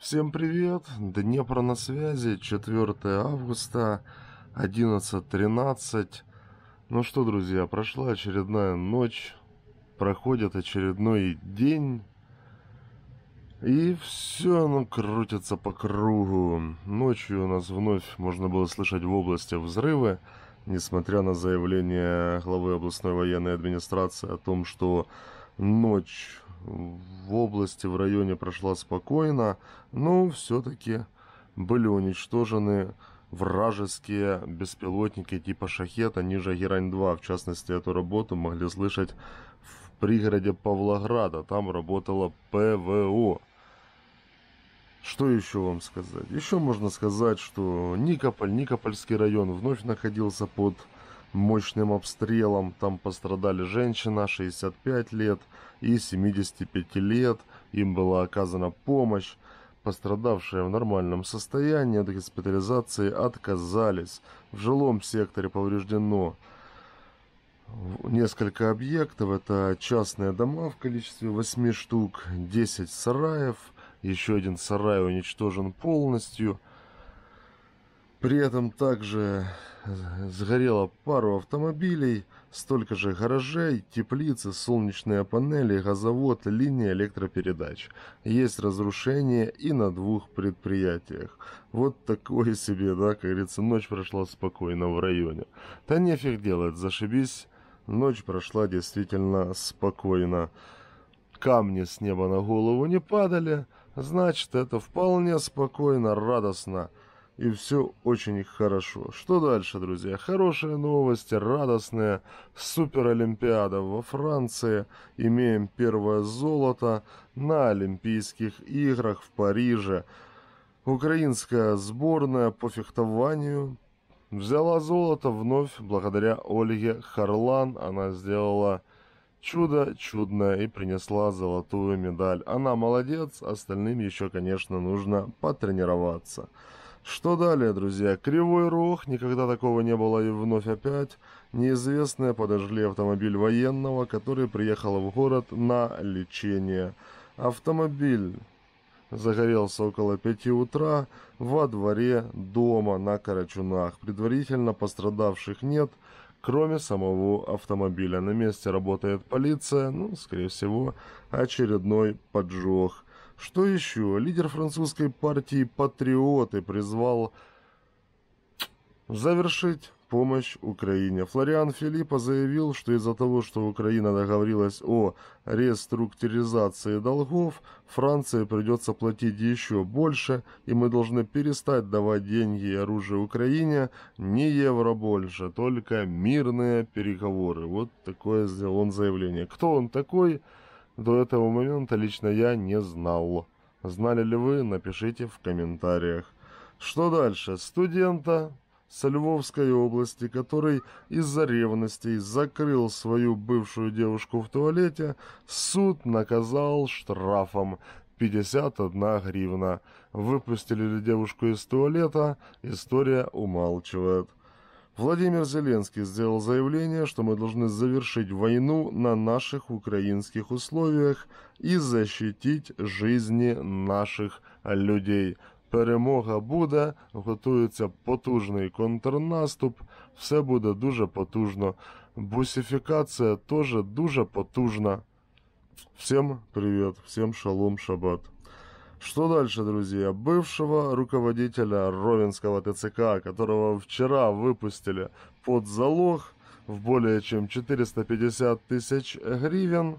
Всем привет! Днепр на связи, 4 августа, 11.13. Ну что, друзья, прошла очередная ночь, проходит очередной день. И все оно ну, крутится по кругу. Ночью у нас вновь можно было слышать в области взрывы, несмотря на заявление главы областной военной администрации о том, что ночь в области, в районе прошла спокойно, но все-таки были уничтожены вражеские беспилотники типа «Шахета» ниже Герань-2. В частности, эту работу могли слышать в пригороде Павлограда. Там работала ПВО. Что еще вам сказать? Еще можно сказать, что Никополь, Никопольский район вновь находился под мощным обстрелом. Там пострадали женщина 65 лет и 75 лет. Им была оказана помощь. Пострадавшие в нормальном состоянии от госпитализации отказались. В жилом секторе повреждено несколько объектов. Это частные дома в количестве 8 штук, 10 сараев. Еще один сарай уничтожен полностью – при этом также э, сгорело пару автомобилей, столько же гаражей, теплицы, солнечные панели, газовод, линии электропередач. Есть разрушения и на двух предприятиях. Вот такое себе, да, как говорится, ночь прошла спокойно в районе. Да нефиг делать, зашибись, ночь прошла действительно спокойно. Камни с неба на голову не падали, значит, это вполне спокойно, радостно и все очень хорошо. Что дальше, друзья? Хорошая новость, радостная. Олимпиада во Франции. Имеем первое золото на Олимпийских играх в Париже. Украинская сборная по фехтованию взяла золото вновь благодаря Ольге Харлан. Она сделала чудо чудное и принесла золотую медаль. Она молодец, остальным еще, конечно, нужно потренироваться. Что далее, друзья? Кривой рух. никогда такого не было и вновь опять. Неизвестные подожгли автомобиль военного, который приехал в город на лечение. Автомобиль загорелся около пяти утра во дворе дома на Карачунах. Предварительно пострадавших нет, кроме самого автомобиля. На месте работает полиция, ну, скорее всего, очередной поджог. Что еще? Лидер французской партии «Патриоты» призвал завершить помощь Украине. Флориан Филиппа заявил, что из-за того, что Украина договорилась о реструктуризации долгов, Франции придется платить еще больше, и мы должны перестать давать деньги и оружие Украине, не евро больше, только мирные переговоры. Вот такое сделал он заявление. Кто он такой? До этого момента лично я не знал. Знали ли вы, напишите в комментариях. Что дальше? Студента со Львовской области, который из-за ревности закрыл свою бывшую девушку в туалете, суд наказал штрафом 51 гривна. Выпустили ли девушку из туалета, история умалчивает. Владимир Зеленский сделал заявление, что мы должны завершить войну на наших украинских условиях и защитить жизни наших людей. Перемога буде, готується потужний контрнаступ, все буде дуже потужно. Бусифікація теж дуже потужна. Всім привіт, всім шалом, шабат. Что дальше, друзья? Бывшего руководителя Ровенского ТЦК, которого вчера выпустили под залог в более чем 450 тысяч гривен,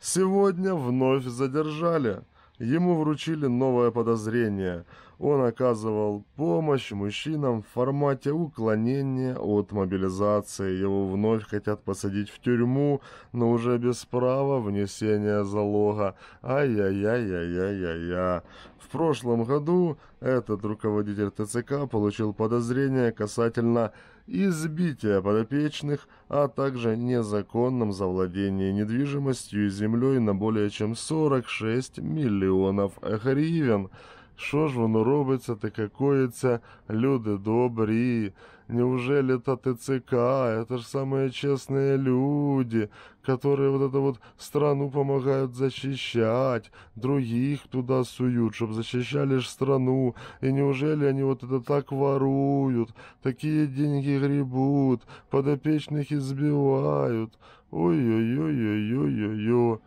сегодня вновь задержали. Ему вручили новое подозрение – он оказывал помощь мужчинам в формате уклонения от мобилизации. Его вновь хотят посадить в тюрьму, но уже без права внесения залога. Ай-яй-яй-яй-яй-яй. В прошлом году этот руководитель ТЦК получил подозрение касательно избития подопечных, а также незаконном завладении недвижимостью и землей на более чем 46 миллионов гривен – Що ж воно робиться, таке коїться, люди добрі. Неужели та ТЦК, это же самые честные люди, которые вот эту вот страну помогают защищать, других туда суют, чтобы защищали ж страну, и неужели они вот это так воруют, такие деньги гребут, подопечных избивают, ой-ой-ой-ой-ой-ой-ой,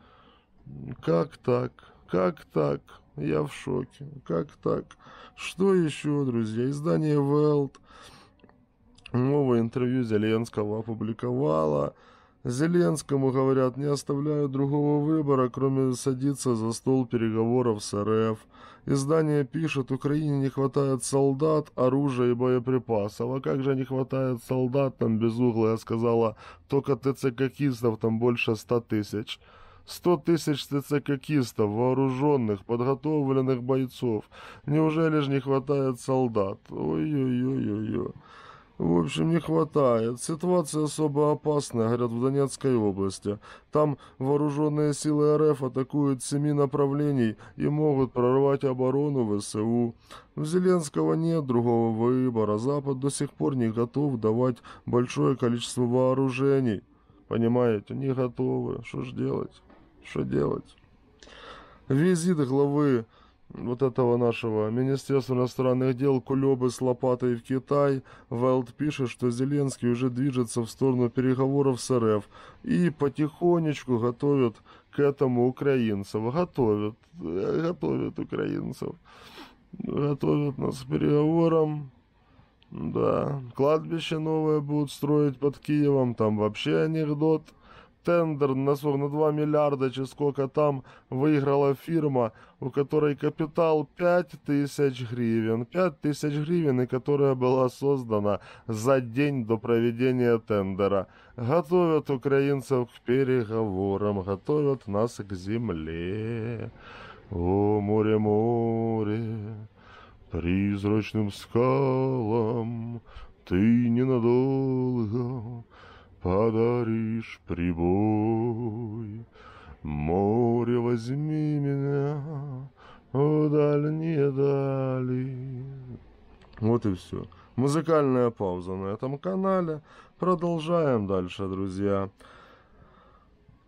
как так, как так?» Я в шоке. Как так? Что еще, друзья? Издание Welt новое интервью Зеленского опубликовало. Зеленскому, говорят, не оставляют другого выбора, кроме садиться за стол переговоров с РФ. Издание пишет, Украине не хватает солдат, оружия и боеприпасов. А как же не хватает солдат, там без я сказала, только ТЦ-какистов там больше ста тысяч. Сто тысяч цицекакистов, вооруженных, подготовленных бойцов. Неужели же не хватает солдат? Ой-ой-ой-ой-ой. В общем, не хватает. Ситуация особо опасная, говорят, в Донецкой области. Там вооруженные силы РФ атакуют семи направлений и могут прорвать оборону ВСУ. У Зеленского нет другого выбора. Запад до сих пор не готов давать большое количество вооружений. Понимаете, не готовы. Что ж делать? Что делать? Визит главы вот этого нашего Министерства иностранных дел Кулебы с лопатой в Китай, Вайлд пишет, что Зеленский уже движется в сторону переговоров с РФ и потихонечку готовит к этому украинцев. Готовят, э, готовят украинцев. Готовят нас к переговорам. Да, кладбище новое будут строить под Киевом, там вообще анекдот – тендер на 42 миллиарда чи сколько там выиграла фирма, у которой капітал 5 тисяч гривень. 5 гривен, и которая была создана за день до проведения тендера. Готовят украинцев к переговорам, готовят нас к земле. О, море, море, призрачным скалам ты ненадолго подаришь прибой. Море, возьми меня в дальние дали. Вот и все. Музыкальная пауза на этом канале. Продолжаем дальше, друзья.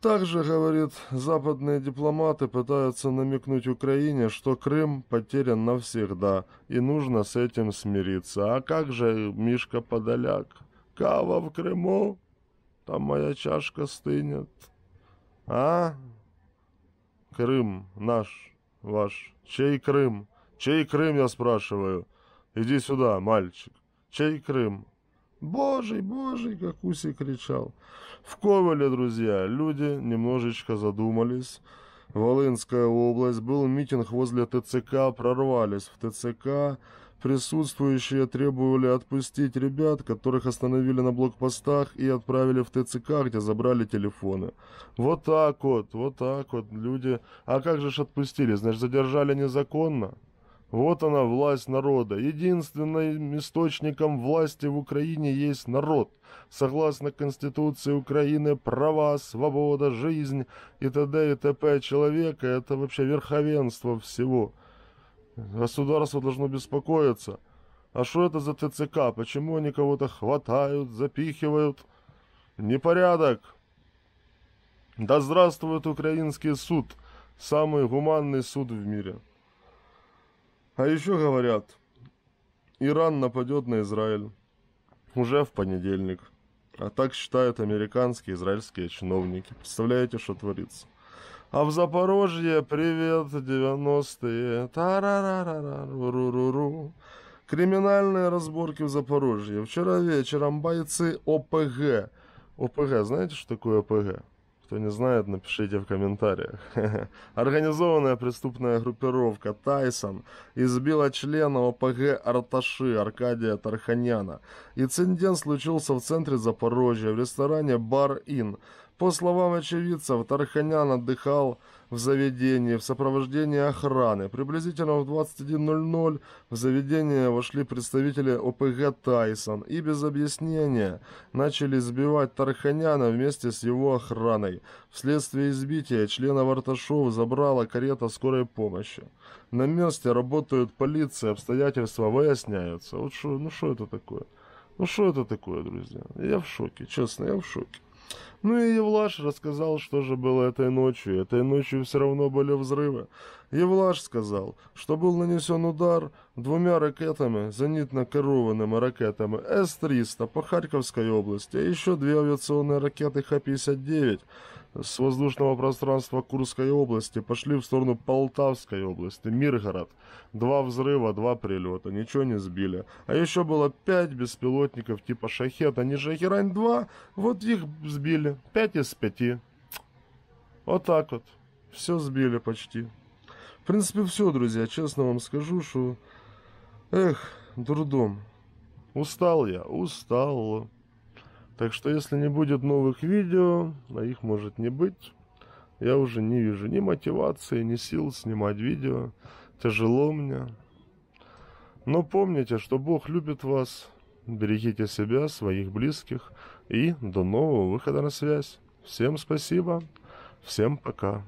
Также, говорит, западные дипломаты пытаются намекнуть Украине, что Крым потерян навсегда, и нужно с этим смириться. А как же Мишка Подоляк? Кава в Крыму? Там моя чашка стынет. А? Крым наш, ваш. Чей Крым? Чей Крым, я спрашиваю? Иди сюда, мальчик. Чей Крым? Божий, божий, как Уси кричал. В Ковале, друзья, люди немножечко задумались. Волынская область, был митинг возле ТЦК, прорвались в ТЦК, Присутствующие требовали отпустить ребят, которых остановили на блокпостах и отправили в ТЦК, где забрали телефоны. Вот так вот, вот так вот, люди. А как же ж отпустили? Значит, задержали незаконно? Вот она, власть народа. Единственным источником власти в Украине есть народ. Согласно Конституции Украины, права, свобода, жизнь и т.д. и т.п. человека – это вообще верховенство всего – Государство должно беспокоиться. А что это за ТЦК? Почему они кого-то хватают, запихивают? Непорядок. Да здравствует украинский суд. Самый гуманный суд в мире. А еще говорят, Иран нападет на Израиль. Уже в понедельник. А так считают американские и израильские чиновники. Представляете, что творится? А в Запорожье привет, 90-е. Тарарарару. Криминальные разборки в Запорожье. Вчера вечером бойцы ОПГ. ОПГ, знаете, что такое ОПГ? Кто не знает, напишите в комментариях. Организованная преступная группировка Тайсон избила члена ОПГ Арташи Аркадия Тарханяна. Инцидент случился в центре Запорожья в ресторане «Бар Ин». По словам очевидцев, Тарханян отдыхал в заведении в сопровождении охраны. Приблизительно в 21.00 в заведение вошли представители ОПГ «Тайсон» и без объяснения начали сбивать Тарханяна вместе с его охраной. Вследствие избития члена Варташова забрала карета скорой помощи. На месте работают полиция, обстоятельства выясняются. Вот шо, ну что это такое? Ну что это такое, друзья? Я в шоке, честно, я в шоке. Ну и Евлаш рассказал, что же было этой ночью. Этой ночью все равно были взрывы. Евлаш сказал, что был нанесен удар двумя ракетами, зенитно-корованными ракетами С-300 по Харьковской области, а еще две авиационные ракеты Х-59 с воздушного пространства Курской области пошли в сторону Полтавской области, Миргород. Два взрыва, два прилета, ничего не сбили. А еще было пять беспилотников типа «Шахет», они же «Херань-2», вот их сбили, пять из пяти. Вот так вот, все сбили почти. В принципе, все, друзья, честно вам скажу, что... Эх, дурдом. Устал я, устал. Так что, если не будет новых видео, а их может не быть, я уже не вижу ни мотивации, ни сил снимать видео. Тяжело мне. Но помните, что Бог любит вас. Берегите себя, своих близких. И до нового выхода на связь. Всем спасибо. Всем пока.